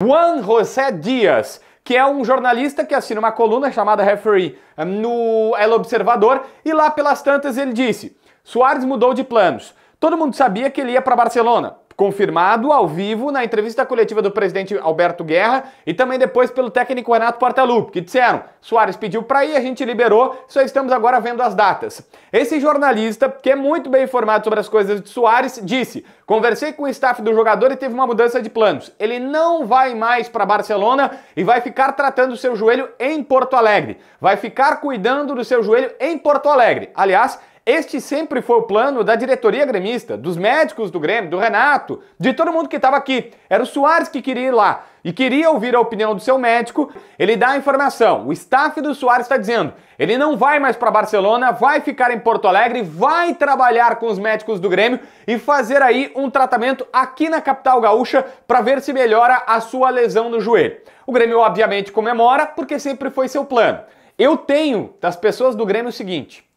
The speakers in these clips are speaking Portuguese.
Juan José Dias, que é um jornalista que assina uma coluna chamada Referee hum, no El Observador, e lá pelas tantas ele disse: Soares mudou de planos. Todo mundo sabia que ele ia para Barcelona confirmado ao vivo na entrevista coletiva do presidente Alberto Guerra e também depois pelo técnico Renato Portaluppi, que disseram: Soares pediu para ir, a gente liberou, só estamos agora vendo as datas. Esse jornalista, que é muito bem informado sobre as coisas de Soares, disse: Conversei com o staff do jogador e teve uma mudança de planos. Ele não vai mais para Barcelona e vai ficar tratando o seu joelho em Porto Alegre. Vai ficar cuidando do seu joelho em Porto Alegre. Aliás, este sempre foi o plano da diretoria gremista, dos médicos do Grêmio, do Renato, de todo mundo que estava aqui. Era o Soares que queria ir lá e queria ouvir a opinião do seu médico. Ele dá a informação. O staff do Soares está dizendo: ele não vai mais para Barcelona, vai ficar em Porto Alegre, vai trabalhar com os médicos do Grêmio e fazer aí um tratamento aqui na capital gaúcha para ver se melhora a sua lesão no joelho. O Grêmio, obviamente, comemora porque sempre foi seu plano. Eu tenho das pessoas do Grêmio o seguinte.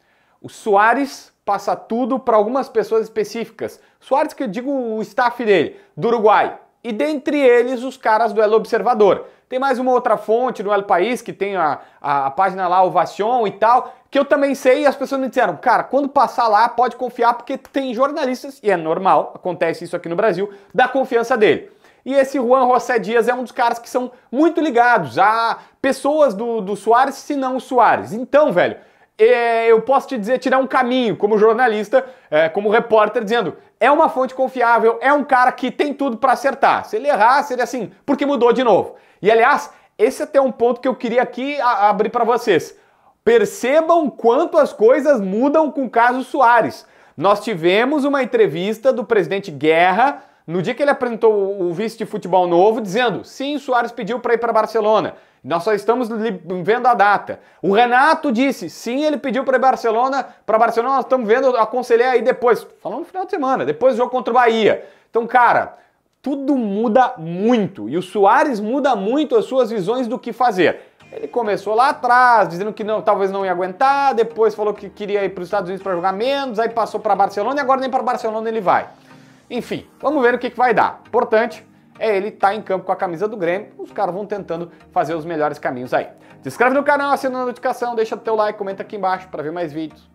O Soares passa tudo para algumas pessoas específicas. Soares, que eu digo o staff dele, do Uruguai. E dentre eles, os caras do El Observador. Tem mais uma outra fonte no El País, que tem a, a, a página lá, Ovacion e tal, que eu também sei e as pessoas me disseram, cara, quando passar lá, pode confiar, porque tem jornalistas, e é normal, acontece isso aqui no Brasil, da confiança dele. E esse Juan José Dias é um dos caras que são muito ligados a pessoas do, do Soares, se não o Soares. Então, velho, é, eu posso te dizer, tirar um caminho como jornalista, é, como repórter, dizendo é uma fonte confiável, é um cara que tem tudo para acertar. Se ele errar, seria assim, porque mudou de novo. E aliás, esse é até um ponto que eu queria aqui abrir para vocês. Percebam quanto as coisas mudam com o caso Soares. Nós tivemos uma entrevista do presidente Guerra no dia que ele apresentou o vice de futebol novo, dizendo: sim, Soares pediu para ir para Barcelona. Nós só estamos vendo a data. O Renato disse: sim, ele pediu para ir Barcelona. Para Barcelona, nós estamos vendo, aconselhei aí depois. Falando no final de semana, depois do jogo contra o Bahia. Então, cara, tudo muda muito. E o Soares muda muito as suas visões do que fazer. Ele começou lá atrás, dizendo que não, talvez não ia aguentar, depois falou que queria ir para os Estados Unidos para jogar menos, aí passou para Barcelona e agora nem para Barcelona ele vai. Enfim, vamos ver o que, que vai dar. Importante é ele estar tá em campo com a camisa do Grêmio, os caras vão tentando fazer os melhores caminhos aí. Se inscreve no canal, assina a notificação, deixa o teu like, comenta aqui embaixo para ver mais vídeos.